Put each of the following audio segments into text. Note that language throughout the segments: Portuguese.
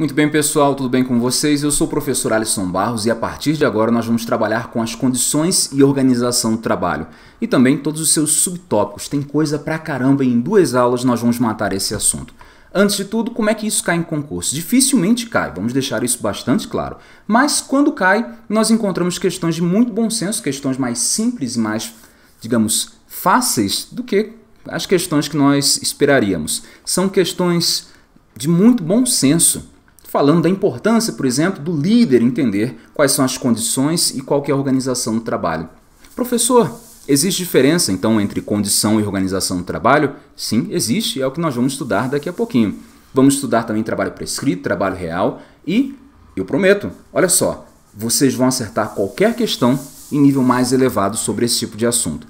Muito bem, pessoal, tudo bem com vocês? Eu sou o professor Alisson Barros e a partir de agora nós vamos trabalhar com as condições e organização do trabalho e também todos os seus subtópicos. Tem coisa pra caramba e em duas aulas nós vamos matar esse assunto. Antes de tudo, como é que isso cai em concurso? Dificilmente cai, vamos deixar isso bastante claro. Mas quando cai, nós encontramos questões de muito bom senso, questões mais simples e mais, digamos, fáceis do que as questões que nós esperaríamos. São questões de muito bom senso falando da importância, por exemplo, do líder entender quais são as condições e qual é a organização do trabalho. Professor, existe diferença então entre condição e organização do trabalho? Sim, existe, é o que nós vamos estudar daqui a pouquinho. Vamos estudar também trabalho prescrito, trabalho real e, eu prometo, olha só, vocês vão acertar qualquer questão em nível mais elevado sobre esse tipo de assunto.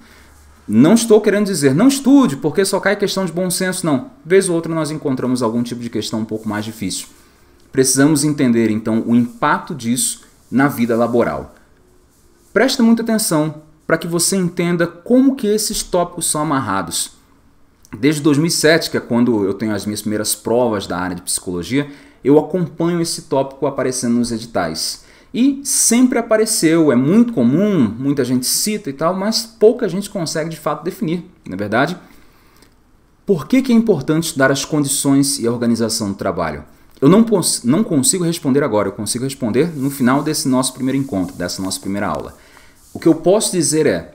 Não estou querendo dizer não estude, porque só cai questão de bom senso, não. Vez ou outra nós encontramos algum tipo de questão um pouco mais difícil. Precisamos entender então o impacto disso na vida laboral. Presta muita atenção para que você entenda como que esses tópicos são amarrados. Desde 2007, que é quando eu tenho as minhas primeiras provas da área de psicologia, eu acompanho esse tópico aparecendo nos editais. E sempre apareceu, é muito comum, muita gente cita e tal, mas pouca gente consegue de fato definir, na é verdade. Por que, que é importante estudar as condições e a organização do trabalho? Eu não, não consigo responder agora, eu consigo responder no final desse nosso primeiro encontro, dessa nossa primeira aula. O que eu posso dizer é: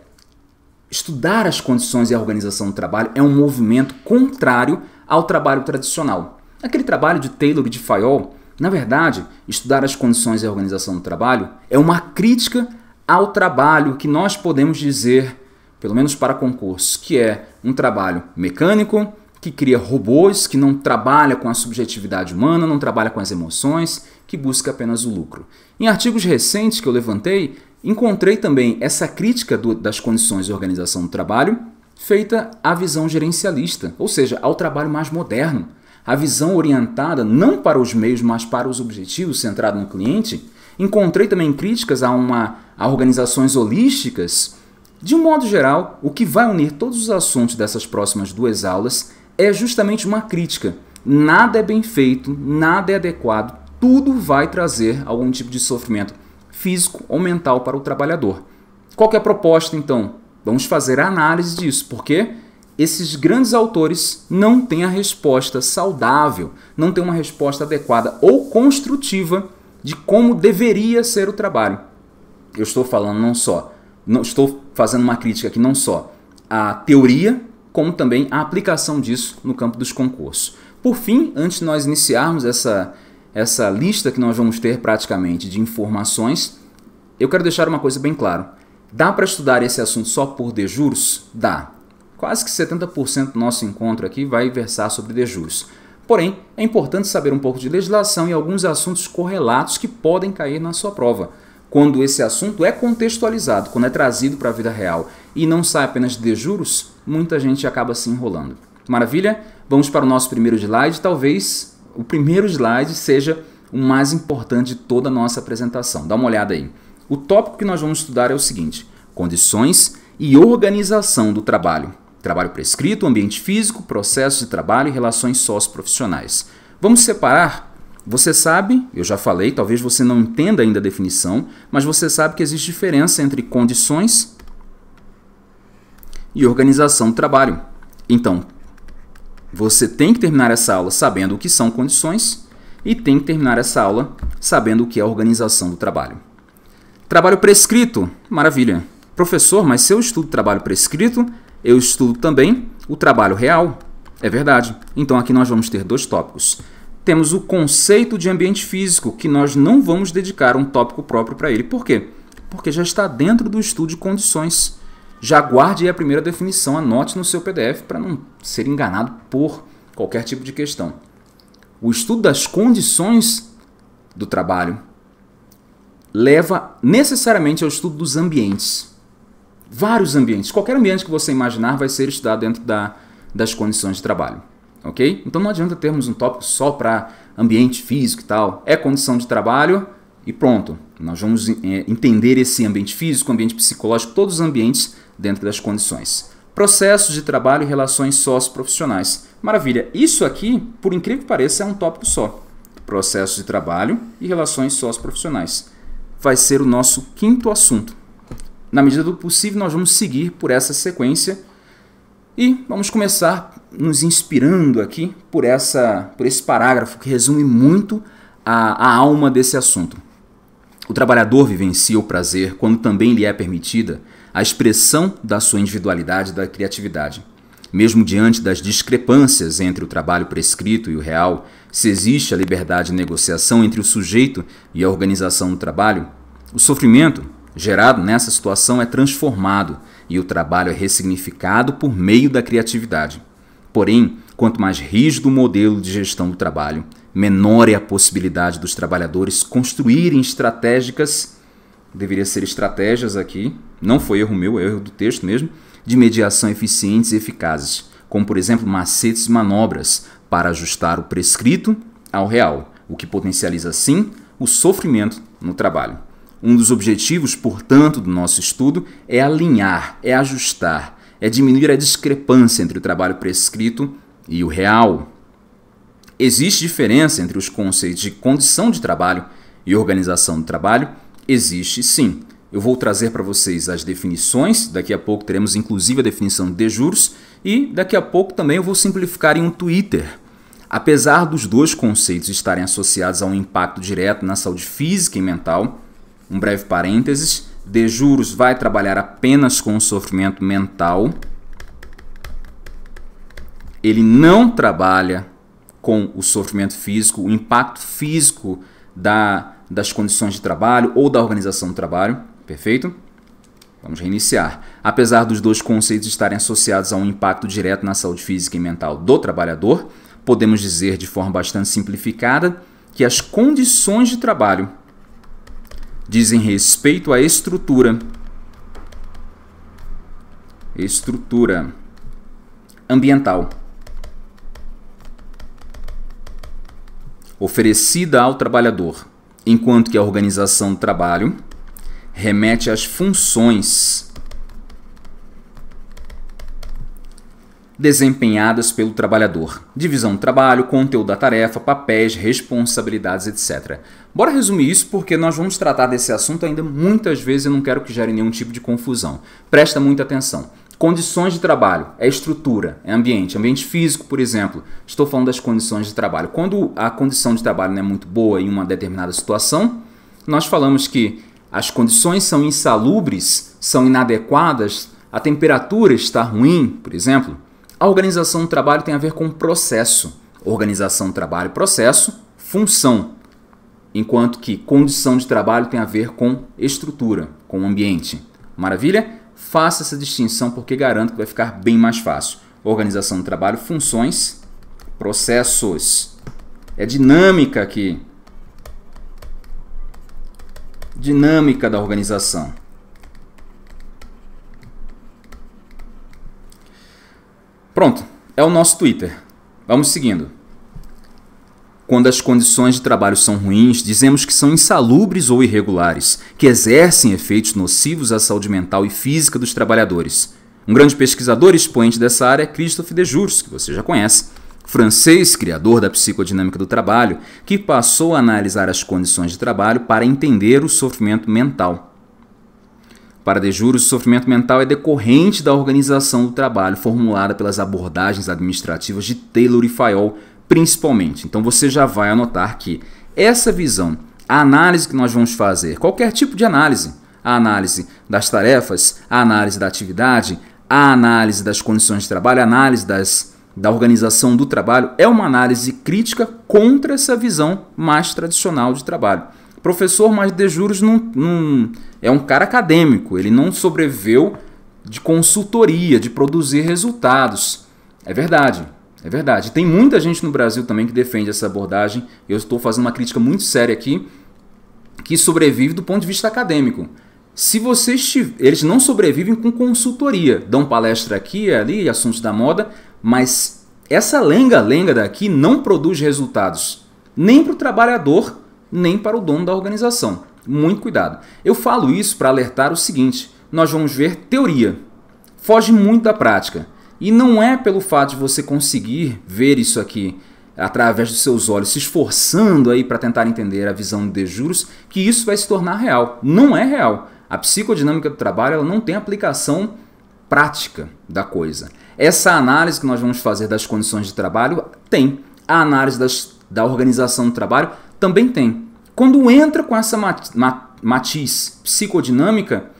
estudar as condições e a organização do trabalho é um movimento contrário ao trabalho tradicional. Aquele trabalho de Taylor e de Fayol, na verdade, estudar as condições e a organização do trabalho é uma crítica ao trabalho que nós podemos dizer, pelo menos para concurso, que é um trabalho mecânico, que cria robôs, que não trabalha com a subjetividade humana, não trabalha com as emoções, que busca apenas o lucro. Em artigos recentes que eu levantei, encontrei também essa crítica do, das condições de organização do trabalho feita à visão gerencialista, ou seja, ao trabalho mais moderno, a visão orientada não para os meios, mas para os objetivos, centrado no cliente. Encontrei também críticas a, uma, a organizações holísticas. De um modo geral, o que vai unir todos os assuntos dessas próximas duas aulas é justamente uma crítica. Nada é bem feito, nada é adequado, tudo vai trazer algum tipo de sofrimento físico ou mental para o trabalhador. Qual é a proposta então? Vamos fazer a análise disso, porque esses grandes autores não têm a resposta saudável, não têm uma resposta adequada ou construtiva de como deveria ser o trabalho. Eu estou falando não só, não estou fazendo uma crítica aqui não só à teoria como também a aplicação disso no campo dos concursos. Por fim, antes de nós iniciarmos essa, essa lista que nós vamos ter praticamente de informações, eu quero deixar uma coisa bem clara. Dá para estudar esse assunto só por de juros? Dá. Quase que 70% do nosso encontro aqui vai versar sobre de juros. Porém, é importante saber um pouco de legislação e alguns assuntos correlatos que podem cair na sua prova. Quando esse assunto é contextualizado, quando é trazido para a vida real e não sai apenas de juros, muita gente acaba se enrolando. Maravilha? Vamos para o nosso primeiro slide. Talvez o primeiro slide seja o mais importante de toda a nossa apresentação. Dá uma olhada aí. O tópico que nós vamos estudar é o seguinte: condições e organização do trabalho. Trabalho prescrito, ambiente físico, processo de trabalho e relações profissionais Vamos separar você sabe, eu já falei, talvez você não entenda ainda a definição, mas você sabe que existe diferença entre condições e organização do trabalho. Então, você tem que terminar essa aula sabendo o que são condições e tem que terminar essa aula sabendo o que é organização do trabalho. Trabalho prescrito, maravilha. Professor, mas se eu estudo trabalho prescrito, eu estudo também o trabalho real. É verdade. Então aqui nós vamos ter dois tópicos. Temos o conceito de ambiente físico, que nós não vamos dedicar um tópico próprio para ele. Por quê? Porque já está dentro do estudo de condições já guarde a primeira definição, anote no seu PDF para não ser enganado por qualquer tipo de questão. O estudo das condições do trabalho leva necessariamente ao estudo dos ambientes. Vários ambientes, qualquer ambiente que você imaginar vai ser estudado dentro da, das condições de trabalho. Ok? Então não adianta termos um tópico só para ambiente físico e tal. É condição de trabalho e pronto. Nós vamos é, entender esse ambiente físico, ambiente psicológico, todos os ambientes dentro das condições. Processos de trabalho e relações sócios-profissionais. Maravilha, isso aqui, por incrível que pareça, é um tópico só. Processos de trabalho e relações sócios-profissionais. Vai ser o nosso quinto assunto. Na medida do possível, nós vamos seguir por essa sequência e vamos começar nos inspirando aqui por, essa, por esse parágrafo que resume muito a, a alma desse assunto. O trabalhador vivencia o prazer quando também lhe é permitida a expressão da sua individualidade e da criatividade. Mesmo diante das discrepâncias entre o trabalho prescrito e o real, se existe a liberdade de negociação entre o sujeito e a organização do trabalho, o sofrimento gerado nessa situação é transformado e o trabalho é ressignificado por meio da criatividade. Porém, quanto mais rígido o modelo de gestão do trabalho, menor é a possibilidade dos trabalhadores construírem estratégicas deveria ser estratégias aqui, não foi erro meu, é erro do texto mesmo, de mediação eficientes e eficazes, como por exemplo macetes e manobras para ajustar o prescrito ao real, o que potencializa sim o sofrimento no trabalho. Um dos objetivos, portanto, do nosso estudo é alinhar, é ajustar, é diminuir a discrepância entre o trabalho prescrito e o real. Existe diferença entre os conceitos de condição de trabalho e organização do trabalho Existe sim. Eu vou trazer para vocês as definições, daqui a pouco teremos inclusive a definição de juros e daqui a pouco também eu vou simplificar em um Twitter. Apesar dos dois conceitos estarem associados a um impacto direto na saúde física e mental, um breve parênteses, de juros vai trabalhar apenas com o sofrimento mental. Ele não trabalha com o sofrimento físico, o impacto físico da das condições de trabalho ou da organização do trabalho, perfeito? Vamos reiniciar. Apesar dos dois conceitos estarem associados a um impacto direto na saúde física e mental do trabalhador, podemos dizer de forma bastante simplificada que as condições de trabalho dizem respeito à estrutura estrutura ambiental oferecida ao trabalhador enquanto que a organização do trabalho remete às funções desempenhadas pelo trabalhador. Divisão do trabalho, conteúdo da tarefa, papéis, responsabilidades, etc. Bora resumir isso porque nós vamos tratar desse assunto ainda muitas vezes e não quero que gere nenhum tipo de confusão. Presta muita atenção. Condições de trabalho, é estrutura, é ambiente. Ambiente físico, por exemplo. Estou falando das condições de trabalho. Quando a condição de trabalho não é muito boa em uma determinada situação, nós falamos que as condições são insalubres, são inadequadas, a temperatura está ruim, por exemplo. A organização do trabalho tem a ver com processo. Organização do trabalho, processo, função. Enquanto que condição de trabalho tem a ver com estrutura, com ambiente. Maravilha? faça essa distinção porque garanto que vai ficar bem mais fácil. Organização do trabalho, funções, processos. É dinâmica aqui. Dinâmica da organização. Pronto, é o nosso Twitter. Vamos seguindo. Quando as condições de trabalho são ruins, dizemos que são insalubres ou irregulares, que exercem efeitos nocivos à saúde mental e física dos trabalhadores. Um grande pesquisador e expoente dessa área é Christophe de que você já conhece, francês criador da psicodinâmica do trabalho, que passou a analisar as condições de trabalho para entender o sofrimento mental. Para De o sofrimento mental é decorrente da organização do trabalho formulada pelas abordagens administrativas de Taylor e Fayol, principalmente. Então você já vai anotar que essa visão, a análise que nós vamos fazer, qualquer tipo de análise, a análise das tarefas, a análise da atividade, a análise das condições de trabalho, a análise das, da organização do trabalho, é uma análise crítica contra essa visão mais tradicional de trabalho. Professor, mas de juros não, não é um cara acadêmico, ele não sobreviveu de consultoria, de produzir resultados. É verdade, é verdade. Tem muita gente no Brasil também que defende essa abordagem. Eu estou fazendo uma crítica muito séria aqui, que sobrevive do ponto de vista acadêmico. Se vocês eles não sobrevivem com consultoria, dão palestra aqui, é ali, assuntos da moda, mas essa lenga-lenga daqui não produz resultados, nem para o trabalhador, nem para o dono da organização. Muito cuidado. Eu falo isso para alertar o seguinte: nós vamos ver teoria, foge muito da prática. E não é pelo fato de você conseguir ver isso aqui através dos seus olhos, se esforçando aí para tentar entender a visão de juros, que isso vai se tornar real. Não é real. A psicodinâmica do trabalho ela não tem aplicação prática da coisa. Essa análise que nós vamos fazer das condições de trabalho tem. A análise das, da organização do trabalho também tem. Quando entra com essa mat, mat, matiz psicodinâmica,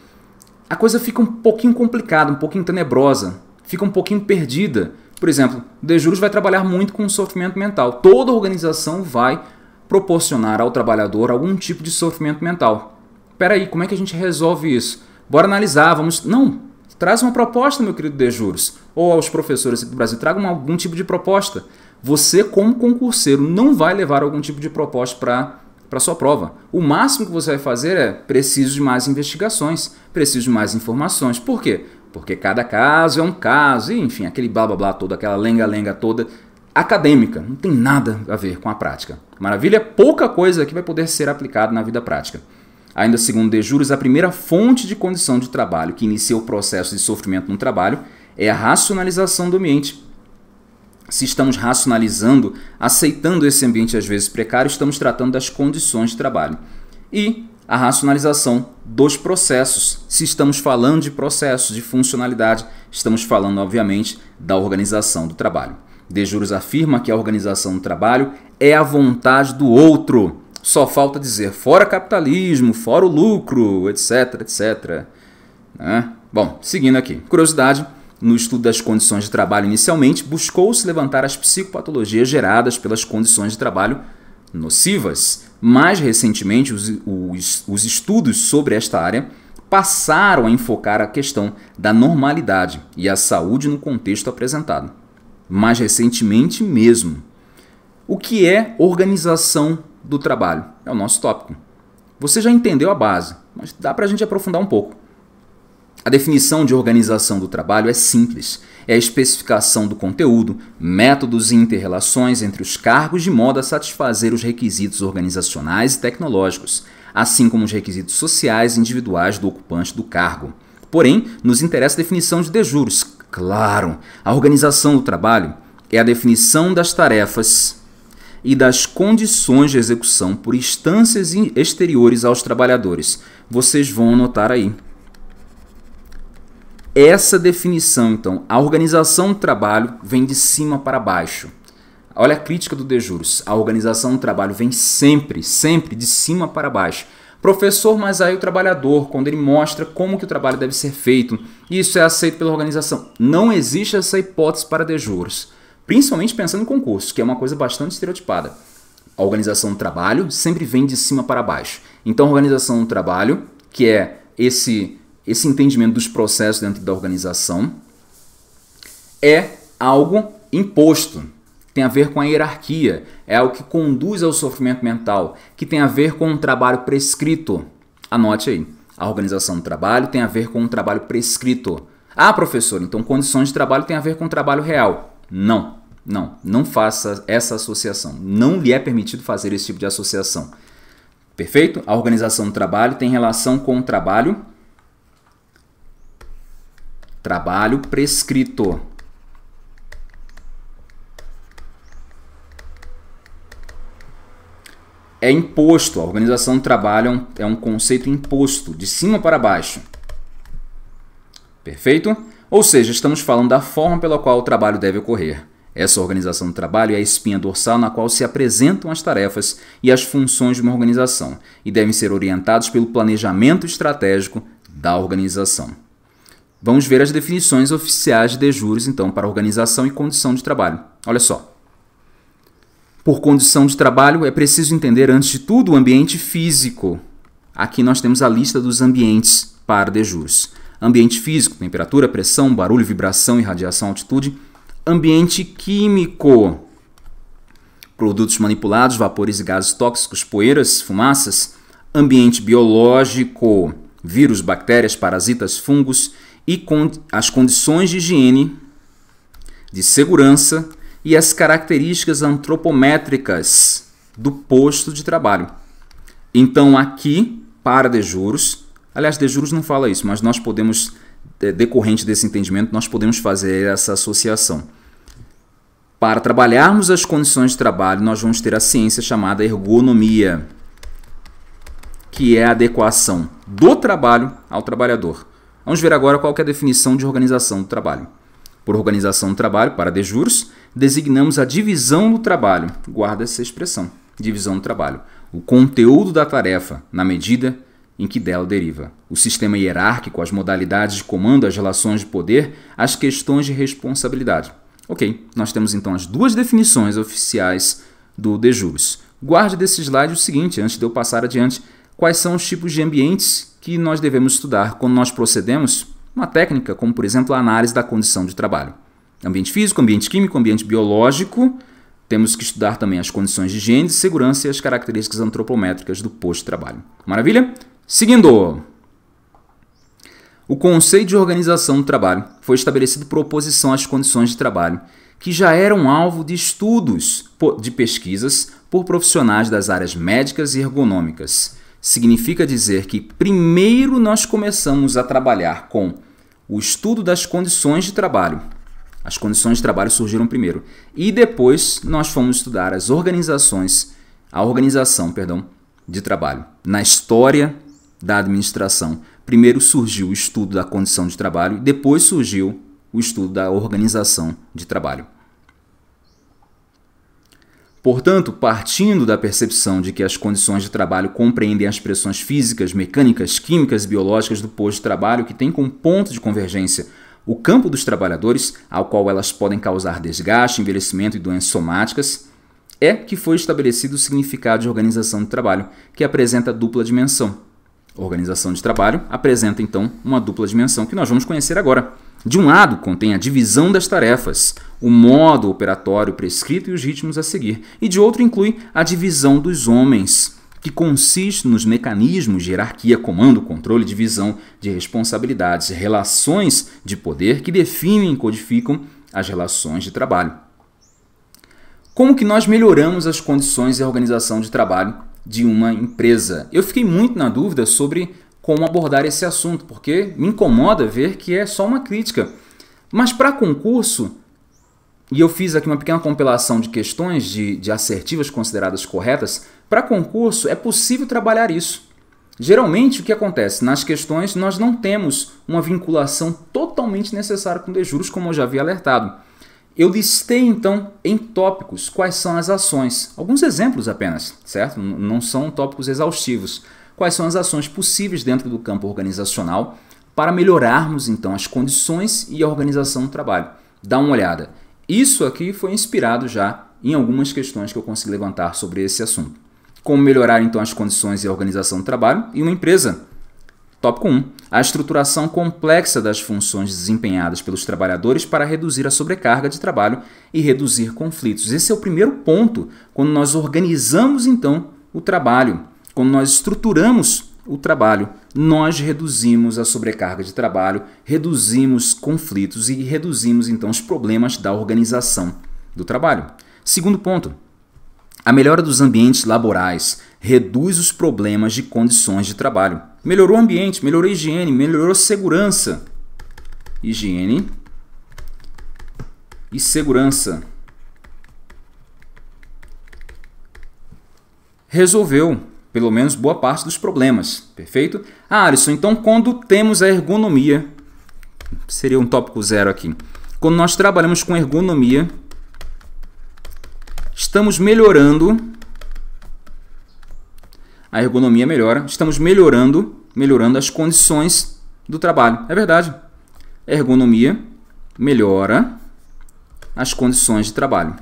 a coisa fica um pouquinho complicada, um pouquinho tenebrosa, fica um pouquinho perdida. Por exemplo, o De Juros vai trabalhar muito com sofrimento mental. Toda organização vai proporcionar ao trabalhador algum tipo de sofrimento mental. Peraí, como é que a gente resolve isso? Bora analisar, vamos. Não! Traz uma proposta, meu querido De Juros. Ou aos professores aqui do Brasil, traga algum tipo de proposta. Você, como concurseiro, não vai levar algum tipo de proposta para para sua prova. O máximo que você vai fazer é preciso de mais investigações, preciso de mais informações. Por quê? porque cada caso é um caso, e, enfim, aquele blá blá blá todo, aquela lenga-lenga toda acadêmica, não tem nada a ver com a prática. Maravilha? Pouca coisa que vai poder ser aplicada na vida prática. Ainda segundo De Juros, a primeira fonte de condição de trabalho que inicia o processo de sofrimento no trabalho é a racionalização do ambiente. Se estamos racionalizando, aceitando esse ambiente às vezes precário, estamos tratando das condições de trabalho. E a racionalização dos processos. Se estamos falando de processos, de funcionalidade, estamos falando, obviamente, da organização do trabalho. De Juros afirma que a organização do trabalho é a vontade do outro. Só falta dizer fora capitalismo, fora o lucro, etc, etc. Né? Bom, seguindo aqui. Curiosidade, no estudo das condições de trabalho inicialmente, buscou-se levantar as psicopatologias geradas pelas condições de trabalho nocivas mais recentemente, os, os, os estudos sobre esta área passaram a enfocar a questão da normalidade e a saúde no contexto apresentado. Mais recentemente mesmo. O que é organização do trabalho? É o nosso tópico. Você já entendeu a base, mas dá para a gente aprofundar um pouco. A definição de organização do trabalho é simples: é a especificação do conteúdo, métodos e interrelações entre os cargos de modo a satisfazer os requisitos organizacionais e tecnológicos, assim como os requisitos sociais e individuais do ocupante do cargo. Porém, nos interessa a definição de dejuros. Claro, a organização do trabalho é a definição das tarefas e das condições de execução por instâncias exteriores aos trabalhadores. Vocês vão anotar aí essa definição, então, a organização do trabalho vem de cima para baixo. Olha a crítica do De Juros. A organização do trabalho vem sempre, sempre de cima para baixo. Professor, mas aí o trabalhador, quando ele mostra como que o trabalho deve ser feito, isso é aceito pela organização. Não existe essa hipótese para De Juros. Principalmente pensando em concurso, que é uma coisa bastante estereotipada. A organização do trabalho sempre vem de cima para baixo. Então, a organização do trabalho, que é esse esse entendimento dos processos dentro da organização é algo imposto, tem a ver com a hierarquia, é algo que conduz ao sofrimento mental, que tem a ver com um trabalho prescrito. Anote aí. A organização do trabalho tem a ver com um trabalho prescrito. Ah, professor, então condições de trabalho tem a ver com trabalho real. Não, não, não faça essa associação. Não lhe é permitido fazer esse tipo de associação. Perfeito? A organização do trabalho tem relação com o trabalho Trabalho prescrito. É imposto. A organização do trabalho é um, é um conceito imposto, de cima para baixo. Perfeito? Ou seja, estamos falando da forma pela qual o trabalho deve ocorrer. Essa organização do trabalho é a espinha dorsal na qual se apresentam as tarefas e as funções de uma organização e devem ser orientados pelo planejamento estratégico da organização. Vamos ver as definições oficiais de juros, então, para organização e condição de trabalho. Olha só. Por condição de trabalho, é preciso entender, antes de tudo, o ambiente físico. Aqui nós temos a lista dos ambientes para de juros. Ambiente físico, temperatura, pressão, barulho, vibração, irradiação, altitude. Ambiente químico, produtos manipulados, vapores e gases tóxicos, poeiras, fumaças. Ambiente biológico, vírus, bactérias, parasitas, fungos e as condições de higiene, de segurança e as características antropométricas do posto de trabalho. Então, aqui, para de juros, aliás, de juros não fala isso, mas nós podemos, é, decorrente desse entendimento, nós podemos fazer essa associação. Para trabalharmos as condições de trabalho, nós vamos ter a ciência chamada ergonomia, que é a adequação do trabalho ao trabalhador. Vamos ver agora qual é a definição de organização do trabalho. Por organização do trabalho, para de juros, designamos a divisão do trabalho. Guarda essa expressão, divisão do trabalho. O conteúdo da tarefa, na medida em que dela deriva. O sistema hierárquico, as modalidades de comando, as relações de poder, as questões de responsabilidade. Ok, nós temos então as duas definições oficiais do de juros. Guarde desse slide o seguinte, antes de eu passar adiante, quais são os tipos de ambientes que nós devemos estudar quando nós procedemos uma técnica, como por exemplo a análise da condição de trabalho. Ambiente físico, ambiente químico, ambiente biológico. Temos que estudar também as condições de higiene, de segurança e as características antropométricas do posto de trabalho. Maravilha? Seguindo! O conceito de organização do trabalho foi estabelecido por oposição às condições de trabalho, que já eram alvo de estudos de pesquisas por profissionais das áreas médicas e ergonômicas significa dizer que primeiro nós começamos a trabalhar com o estudo das condições de trabalho. As condições de trabalho surgiram primeiro. E depois nós fomos estudar as organizações, a organização, perdão, de trabalho. Na história da administração, primeiro surgiu o estudo da condição de trabalho, depois surgiu o estudo da organização de trabalho. Portanto, partindo da percepção de que as condições de trabalho compreendem as pressões físicas, mecânicas, químicas e biológicas do posto de trabalho que tem como ponto de convergência o campo dos trabalhadores, ao qual elas podem causar desgaste, envelhecimento e doenças somáticas, é que foi estabelecido o significado de organização de trabalho, que apresenta dupla dimensão. organização de trabalho apresenta então uma dupla dimensão que nós vamos conhecer agora. De um lado, contém a divisão das tarefas, o modo operatório prescrito e os ritmos a seguir, e de outro, inclui a divisão dos homens, que consiste nos mecanismos de hierarquia, comando, controle, divisão de responsabilidades, relações de poder que definem e codificam as relações de trabalho. Como que nós melhoramos as condições e organização de trabalho de uma empresa? Eu fiquei muito na dúvida sobre como abordar esse assunto, porque me incomoda ver que é só uma crítica. Mas para concurso, e eu fiz aqui uma pequena compilação de questões de, de assertivas consideradas corretas, para concurso é possível trabalhar isso. Geralmente, o que acontece? Nas questões, nós não temos uma vinculação totalmente necessária com de juros, como eu já havia alertado. Eu listei, então, em tópicos, quais são as ações. Alguns exemplos apenas, certo? Não são tópicos exaustivos quais são as ações possíveis dentro do campo organizacional para melhorarmos então as condições e a organização do trabalho. Dá uma olhada. Isso aqui foi inspirado já em algumas questões que eu consegui levantar sobre esse assunto. Como melhorar então as condições e a organização do trabalho em uma empresa. Tópico 1. A estruturação complexa das funções desempenhadas pelos trabalhadores para reduzir a sobrecarga de trabalho e reduzir conflitos. Esse é o primeiro ponto quando nós organizamos então o trabalho quando nós estruturamos o trabalho, nós reduzimos a sobrecarga de trabalho, reduzimos conflitos e reduzimos então os problemas da organização do trabalho. Segundo ponto, a melhora dos ambientes laborais reduz os problemas de condições de trabalho. Melhorou o ambiente, melhorou a higiene, melhorou a segurança. Higiene e segurança. Resolveu pelo menos boa parte dos problemas, perfeito? Ah, Alisson, então quando temos a ergonomia, seria um tópico zero aqui. Quando nós trabalhamos com ergonomia, estamos melhorando, a ergonomia melhora, estamos melhorando, melhorando as condições do trabalho. É verdade. A ergonomia melhora as condições de trabalho.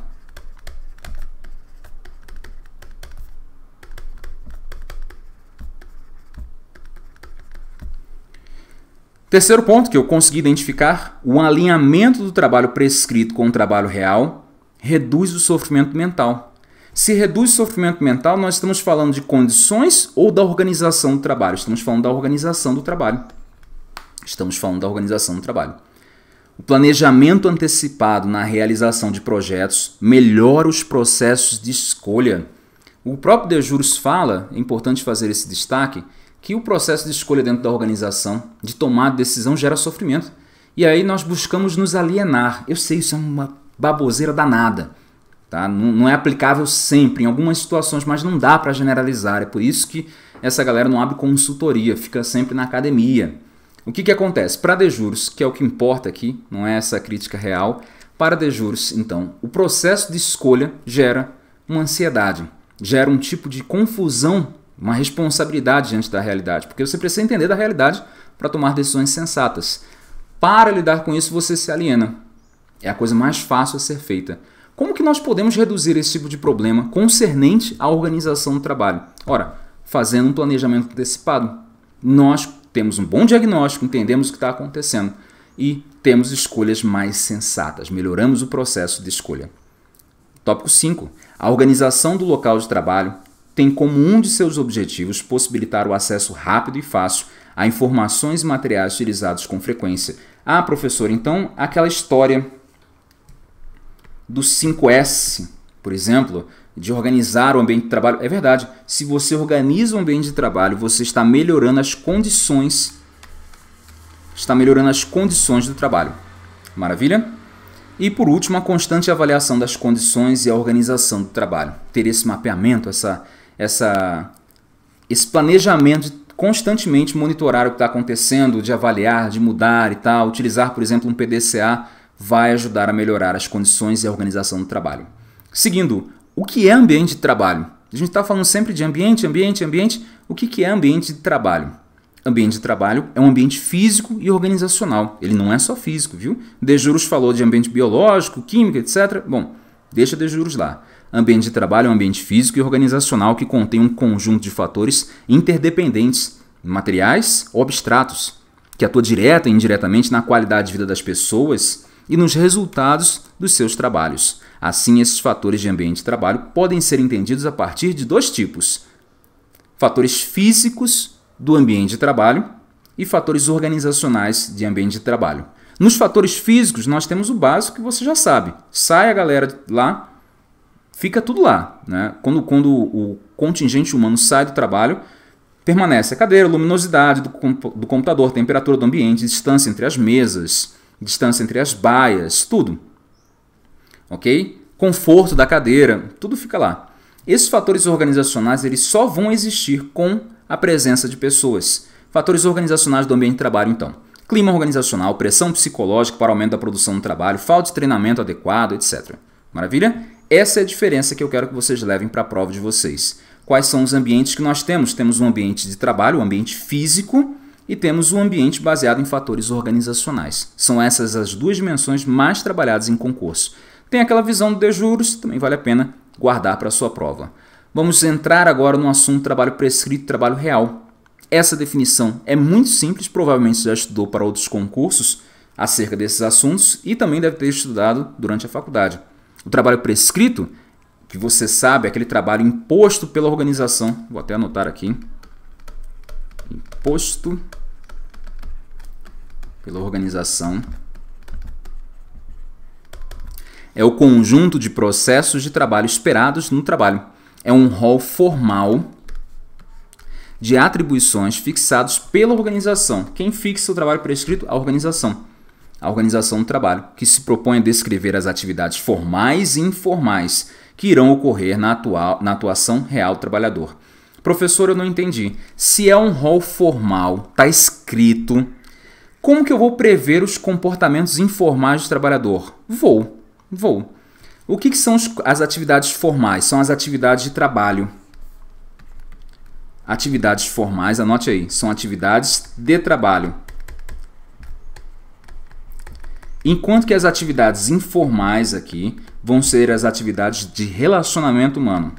Terceiro ponto que eu consegui identificar: o alinhamento do trabalho prescrito com o trabalho real reduz o sofrimento mental. Se reduz o sofrimento mental, nós estamos falando de condições ou da organização do trabalho? Estamos falando da organização do trabalho. Estamos falando da organização do trabalho. O planejamento antecipado na realização de projetos melhora os processos de escolha. O próprio De Juros fala, é importante fazer esse destaque, que o processo de escolha dentro da organização, de tomar decisão, gera sofrimento. E aí nós buscamos nos alienar. Eu sei, isso é uma baboseira danada. Tá? Não, não é aplicável sempre, em algumas situações, mas não dá para generalizar. É por isso que essa galera não abre consultoria, fica sempre na academia. O que, que acontece? Para de juros, que é o que importa aqui, não é essa crítica real, para de juros. então, o processo de escolha gera uma ansiedade, gera um tipo de confusão uma responsabilidade diante da realidade, porque você precisa entender da realidade para tomar decisões sensatas. Para lidar com isso, você se aliena. É a coisa mais fácil a ser feita. Como que nós podemos reduzir esse tipo de problema concernente à organização do trabalho? Ora, fazendo um planejamento antecipado. Nós temos um bom diagnóstico, entendemos o que está acontecendo e temos escolhas mais sensatas, melhoramos o processo de escolha. Tópico 5. A organização do local de trabalho tem como um de seus objetivos possibilitar o acesso rápido e fácil a informações e materiais utilizados com frequência. Ah, professor, então aquela história do 5S, por exemplo, de organizar o ambiente de trabalho. É verdade, se você organiza o ambiente de trabalho, você está melhorando as condições está melhorando as condições do trabalho. Maravilha? E por último, a constante avaliação das condições e a organização do trabalho. Ter esse mapeamento, essa essa, esse planejamento de constantemente monitorar o que está acontecendo, de avaliar, de mudar e tal. Utilizar, por exemplo, um PDCA vai ajudar a melhorar as condições e a organização do trabalho. Seguindo, o que é ambiente de trabalho? A gente está falando sempre de ambiente, ambiente, ambiente. O que, que é ambiente de trabalho? Ambiente de trabalho é um ambiente físico e organizacional. Ele não é só físico, viu? De Juros falou de ambiente biológico, químico, etc. Bom, deixa De Juros lá. Ambiente de trabalho é um ambiente físico e organizacional que contém um conjunto de fatores interdependentes, materiais ou abstratos, que atua direta e indiretamente na qualidade de vida das pessoas e nos resultados dos seus trabalhos. Assim, esses fatores de ambiente de trabalho podem ser entendidos a partir de dois tipos: fatores físicos do ambiente de trabalho e fatores organizacionais de ambiente de trabalho. Nos fatores físicos, nós temos o básico que você já sabe. Sai a galera lá, fica tudo lá. Né? Quando, quando o contingente humano sai do trabalho, permanece a cadeira, a luminosidade do, do computador, temperatura do ambiente, distância entre as mesas, distância entre as baias, tudo. Ok? Conforto da cadeira, tudo fica lá. Esses fatores organizacionais eles só vão existir com a presença de pessoas. Fatores organizacionais do ambiente de trabalho, então. Clima organizacional, pressão psicológica para aumento da produção no trabalho, falta de treinamento adequado, etc. Maravilha? Essa é a diferença que eu quero que vocês levem para a prova de vocês. Quais são os ambientes que nós temos? Temos um ambiente de trabalho, um ambiente físico e temos um ambiente baseado em fatores organizacionais. São essas as duas dimensões mais trabalhadas em concurso. Tem aquela visão do de juros, também vale a pena guardar para a sua prova. Vamos entrar agora no assunto trabalho prescrito e trabalho real. Essa definição é muito simples, provavelmente já estudou para outros concursos acerca desses assuntos e também deve ter estudado durante a faculdade. O trabalho prescrito, que você sabe, é aquele trabalho imposto pela organização. Vou até anotar aqui. Imposto pela organização é o conjunto de processos de trabalho esperados no trabalho. É um rol formal de atribuições fixados pela organização. Quem fixa o trabalho prescrito? A organização a organização do trabalho, que se propõe a descrever as atividades formais e informais que irão ocorrer na, atual, na atuação real do trabalhador. Professor, eu não entendi. Se é um rol formal, está escrito, como que eu vou prever os comportamentos informais do trabalhador? Vou, vou. O que, que são os, as atividades formais? São as atividades de trabalho. Atividades formais, anote aí, são atividades de trabalho. Enquanto que as atividades informais aqui vão ser as atividades de relacionamento humano.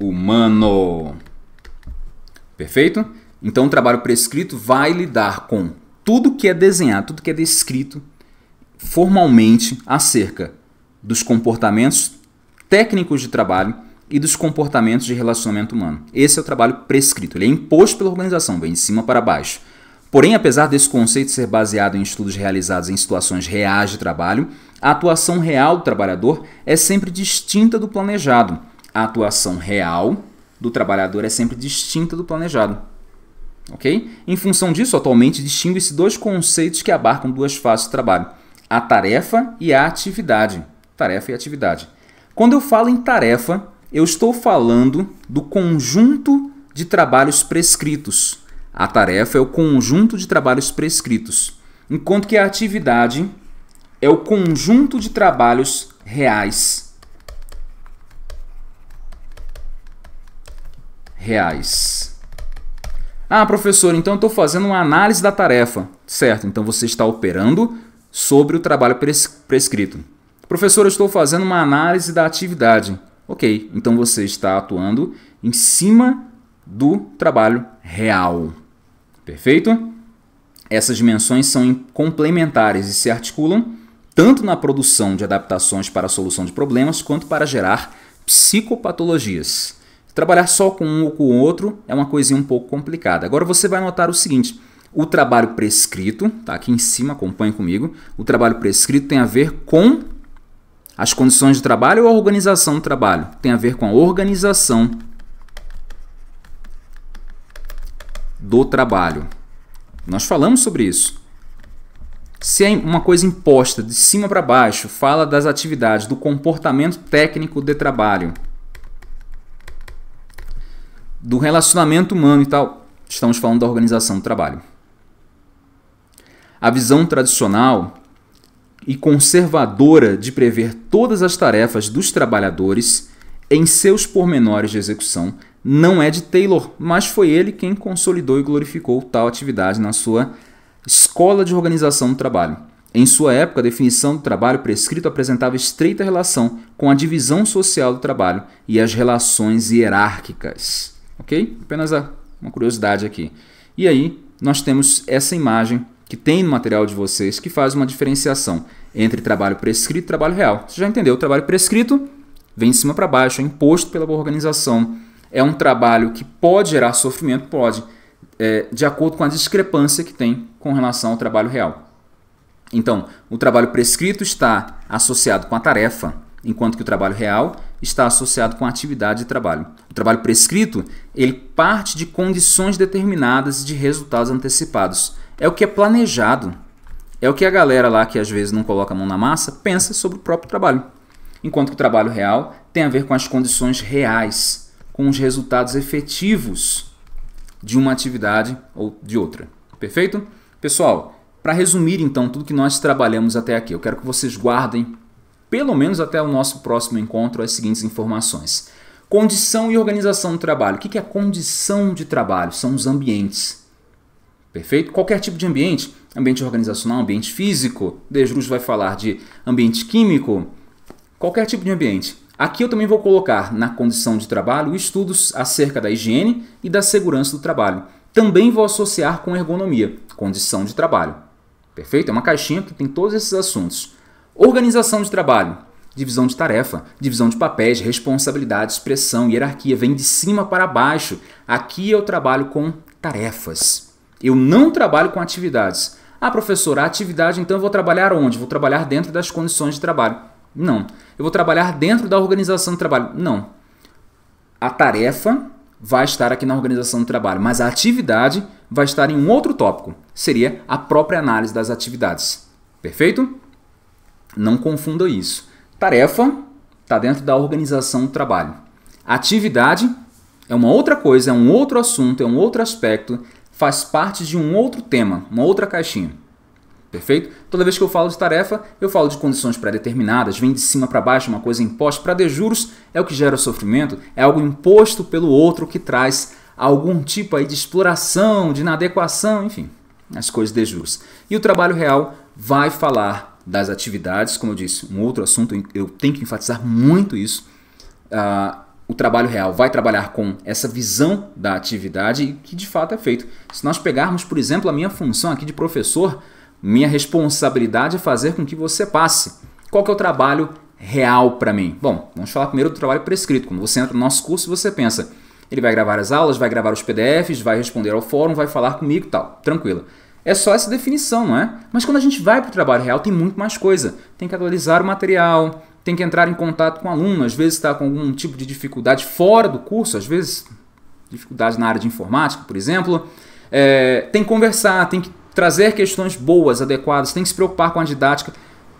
Humano. Perfeito? Então, o trabalho prescrito vai lidar com tudo que é desenhado, tudo que é descrito formalmente acerca dos comportamentos técnicos de trabalho e dos comportamentos de relacionamento humano. Esse é o trabalho prescrito, ele é imposto pela organização, vem de cima para baixo. Porém, apesar desse conceito ser baseado em estudos realizados em situações reais de trabalho, a atuação real do trabalhador é sempre distinta do planejado. A atuação real do trabalhador é sempre distinta do planejado. Ok? Em função disso, atualmente distingue se dois conceitos que abarcam duas faces do trabalho: a tarefa e a atividade. Tarefa e atividade. Quando eu falo em tarefa, eu estou falando do conjunto de trabalhos prescritos. A tarefa é o conjunto de trabalhos prescritos, enquanto que a atividade é o conjunto de trabalhos reais. Reais. Ah, professor, então eu estou fazendo uma análise da tarefa. Certo, então você está operando sobre o trabalho prescrito. Professor, eu estou fazendo uma análise da atividade. Ok, então você está atuando em cima do trabalho real. Perfeito? Essas dimensões são complementares e se articulam tanto na produção de adaptações para a solução de problemas quanto para gerar psicopatologias. Trabalhar só com um ou com o outro é uma coisinha um pouco complicada. Agora você vai notar o seguinte: o trabalho prescrito, tá aqui em cima, acompanhe comigo. O trabalho prescrito tem a ver com as condições de trabalho ou a organização do trabalho? Tem a ver com a organização do trabalho. Nós falamos sobre isso. Se é uma coisa imposta de cima para baixo, fala das atividades, do comportamento técnico de trabalho, do relacionamento humano e tal. Estamos falando da organização do trabalho. A visão tradicional e conservadora de prever todas as tarefas dos trabalhadores em seus pormenores de execução não é de Taylor, mas foi ele quem consolidou e glorificou tal atividade na sua escola de organização do trabalho. Em sua época, a definição do trabalho prescrito apresentava estreita relação com a divisão social do trabalho e as relações hierárquicas. Ok? Apenas uma curiosidade aqui. E aí, nós temos essa imagem que tem no material de vocês que faz uma diferenciação entre trabalho prescrito e trabalho real. Você já entendeu? O trabalho prescrito vem de cima para baixo, é imposto pela organização. É um trabalho que pode gerar sofrimento, pode, é, de acordo com a discrepância que tem com relação ao trabalho real. Então, o trabalho prescrito está associado com a tarefa, enquanto que o trabalho real está associado com a atividade de trabalho. O trabalho prescrito, ele parte de condições determinadas e de resultados antecipados é o que é planejado. É o que a galera lá que às vezes não coloca a mão na massa pensa sobre o próprio trabalho. Enquanto que o trabalho real tem a ver com as condições reais, com os resultados efetivos de uma atividade ou de outra. Perfeito? Pessoal, para resumir então tudo que nós trabalhamos até aqui, eu quero que vocês guardem, pelo menos até o nosso próximo encontro, as seguintes informações. Condição e organização do trabalho. O que é condição de trabalho? São os ambientes. Perfeito? Qualquer tipo de ambiente, ambiente organizacional, ambiente físico, Desjus vai falar de ambiente químico, qualquer tipo de ambiente. Aqui eu também vou colocar na condição de trabalho estudos acerca da higiene e da segurança do trabalho. Também vou associar com ergonomia, condição de trabalho. Perfeito? É uma caixinha que tem todos esses assuntos. Organização de trabalho, divisão de tarefa, divisão de papéis, responsabilidades, pressão, hierarquia, vem de cima para baixo. Aqui eu trabalho com tarefas. Eu não trabalho com atividades. Ah, professor, a atividade então eu vou trabalhar onde? Vou trabalhar dentro das condições de trabalho. Não. Eu vou trabalhar dentro da organização do trabalho. Não. A tarefa vai estar aqui na organização do trabalho, mas a atividade vai estar em um outro tópico. Seria a própria análise das atividades. Perfeito? Não confunda isso. Tarefa está dentro da organização do trabalho. Atividade é uma outra coisa, é um outro assunto, é um outro aspecto faz parte de um outro tema, uma outra caixinha. Perfeito? Toda vez que eu falo de tarefa, eu falo de condições pré-determinadas, vem de cima para baixo, uma coisa imposta para de juros, é o que gera sofrimento, é algo imposto pelo outro que traz algum tipo aí de exploração, de inadequação, enfim, as coisas de juros. E o trabalho real vai falar das atividades, como eu disse, um outro assunto, eu tenho que enfatizar muito isso. Uh, o trabalho real vai trabalhar com essa visão da atividade que de fato é feito. Se nós pegarmos, por exemplo, a minha função aqui de professor, minha responsabilidade é fazer com que você passe. Qual que é o trabalho real para mim? Bom, vamos falar primeiro do trabalho prescrito. Quando você entra no nosso curso, você pensa, ele vai gravar as aulas, vai gravar os PDFs, vai responder ao fórum, vai falar comigo e tal. Tranquilo. É só essa definição, não é? Mas quando a gente vai para o trabalho real, tem muito mais coisa. Tem que atualizar o material, tem que entrar em contato com o aluno, às vezes está com algum tipo de dificuldade fora do curso, às vezes dificuldade na área de informática, por exemplo. É, tem que conversar, tem que trazer questões boas, adequadas, tem que se preocupar com a didática.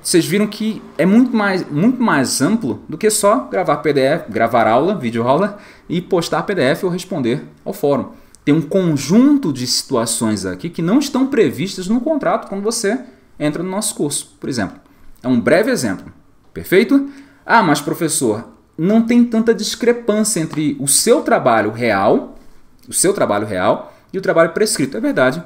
Vocês viram que é muito mais, muito mais amplo do que só gravar PDF, gravar aula, vídeo aula e postar PDF ou responder ao fórum. Tem um conjunto de situações aqui que não estão previstas no contrato quando você entra no nosso curso, por exemplo. É um breve exemplo. Perfeito? Ah, mas professor, não tem tanta discrepância entre o seu trabalho real, o seu trabalho real e o trabalho prescrito. É verdade.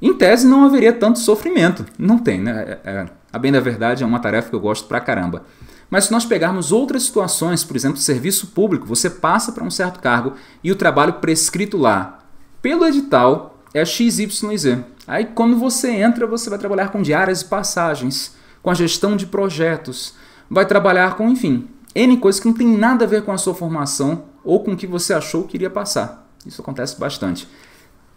Em tese não haveria tanto sofrimento. Não tem, né? É, é a bem da verdade é uma tarefa que eu gosto pra caramba. Mas se nós pegarmos outras situações, por exemplo, serviço público, você passa para um certo cargo e o trabalho prescrito lá pelo edital é XYZ. Aí quando você entra, você vai trabalhar com diárias e passagens, com a gestão de projetos, vai trabalhar com, enfim, N coisas que não tem nada a ver com a sua formação ou com o que você achou que iria passar. Isso acontece bastante.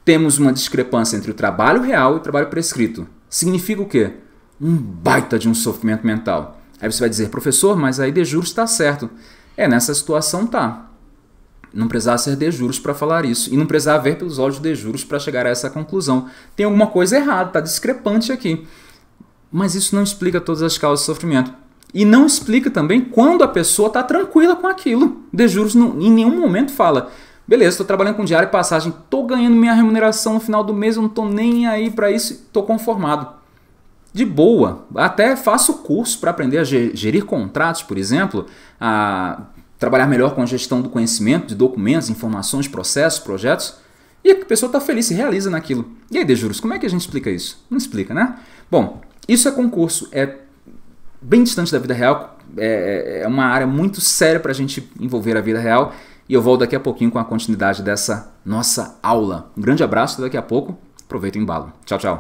Temos uma discrepância entre o trabalho real e o trabalho prescrito. Significa o quê? Um baita de um sofrimento mental. Aí você vai dizer, professor, mas aí de juros está certo. É, nessa situação tá. Não precisava ser de juros para falar isso. E não precisava ver pelos olhos de juros para chegar a essa conclusão. Tem alguma coisa errada, está discrepante aqui. Mas isso não explica todas as causas de sofrimento. E não explica também quando a pessoa está tranquila com aquilo. De juros não, em nenhum momento fala, beleza, estou trabalhando com diário e passagem, estou ganhando minha remuneração no final do mês, eu não estou nem aí para isso, estou conformado. De boa, até faço curso para aprender a gerir contratos, por exemplo, a trabalhar melhor com a gestão do conhecimento, de documentos, informações, processos, projetos. E a pessoa está feliz, se realiza naquilo. E aí, de juros, como é que a gente explica isso? Não explica, né? Bom, isso é concurso, é bem distante da vida real, é, é, é uma área muito séria para a gente envolver a vida real. E eu volto daqui a pouquinho com a continuidade dessa nossa aula. Um grande abraço, daqui a pouco. Aproveita o embalo. Tchau, tchau.